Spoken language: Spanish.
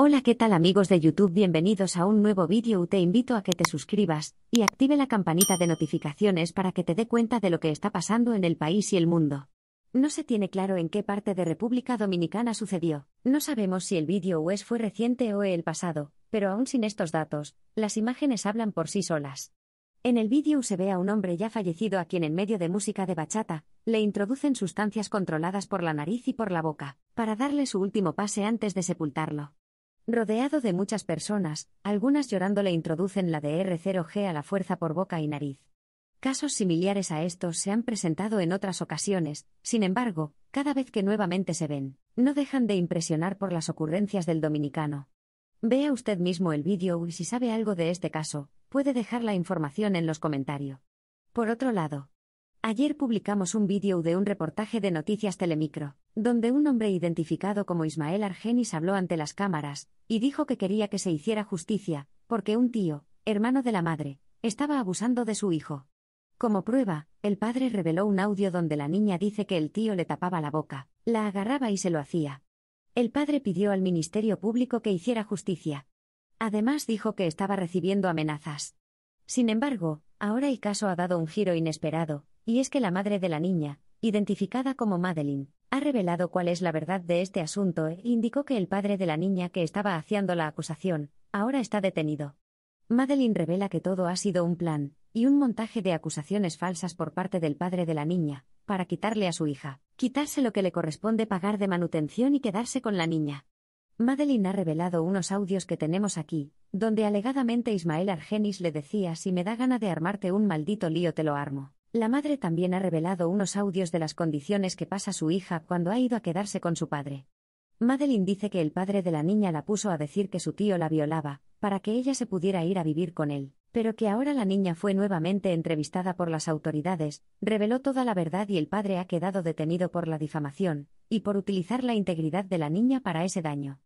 Hola qué tal amigos de YouTube bienvenidos a un nuevo vídeo te invito a que te suscribas y active la campanita de notificaciones para que te dé cuenta de lo que está pasando en el país y el mundo. No se tiene claro en qué parte de República Dominicana sucedió, no sabemos si el vídeo es fue reciente o el pasado, pero aún sin estos datos, las imágenes hablan por sí solas. En el vídeo se ve a un hombre ya fallecido a quien en medio de música de bachata, le introducen sustancias controladas por la nariz y por la boca, para darle su último pase antes de sepultarlo. Rodeado de muchas personas, algunas llorando le introducen la DR0G a la fuerza por boca y nariz. Casos similares a estos se han presentado en otras ocasiones, sin embargo, cada vez que nuevamente se ven, no dejan de impresionar por las ocurrencias del dominicano. Vea usted mismo el vídeo y si sabe algo de este caso, puede dejar la información en los comentarios. Por otro lado, Ayer publicamos un vídeo de un reportaje de Noticias Telemicro, donde un hombre identificado como Ismael Argenis habló ante las cámaras, y dijo que quería que se hiciera justicia, porque un tío, hermano de la madre, estaba abusando de su hijo. Como prueba, el padre reveló un audio donde la niña dice que el tío le tapaba la boca, la agarraba y se lo hacía. El padre pidió al Ministerio Público que hiciera justicia. Además dijo que estaba recibiendo amenazas. Sin embargo, ahora el caso ha dado un giro inesperado, y es que la madre de la niña, identificada como Madeline, ha revelado cuál es la verdad de este asunto e indicó que el padre de la niña que estaba haciendo la acusación, ahora está detenido. Madeline revela que todo ha sido un plan, y un montaje de acusaciones falsas por parte del padre de la niña, para quitarle a su hija, quitarse lo que le corresponde pagar de manutención y quedarse con la niña. Madeline ha revelado unos audios que tenemos aquí, donde alegadamente Ismael Argenis le decía si me da gana de armarte un maldito lío te lo armo. La madre también ha revelado unos audios de las condiciones que pasa su hija cuando ha ido a quedarse con su padre. Madeline dice que el padre de la niña la puso a decir que su tío la violaba, para que ella se pudiera ir a vivir con él, pero que ahora la niña fue nuevamente entrevistada por las autoridades, reveló toda la verdad y el padre ha quedado detenido por la difamación, y por utilizar la integridad de la niña para ese daño.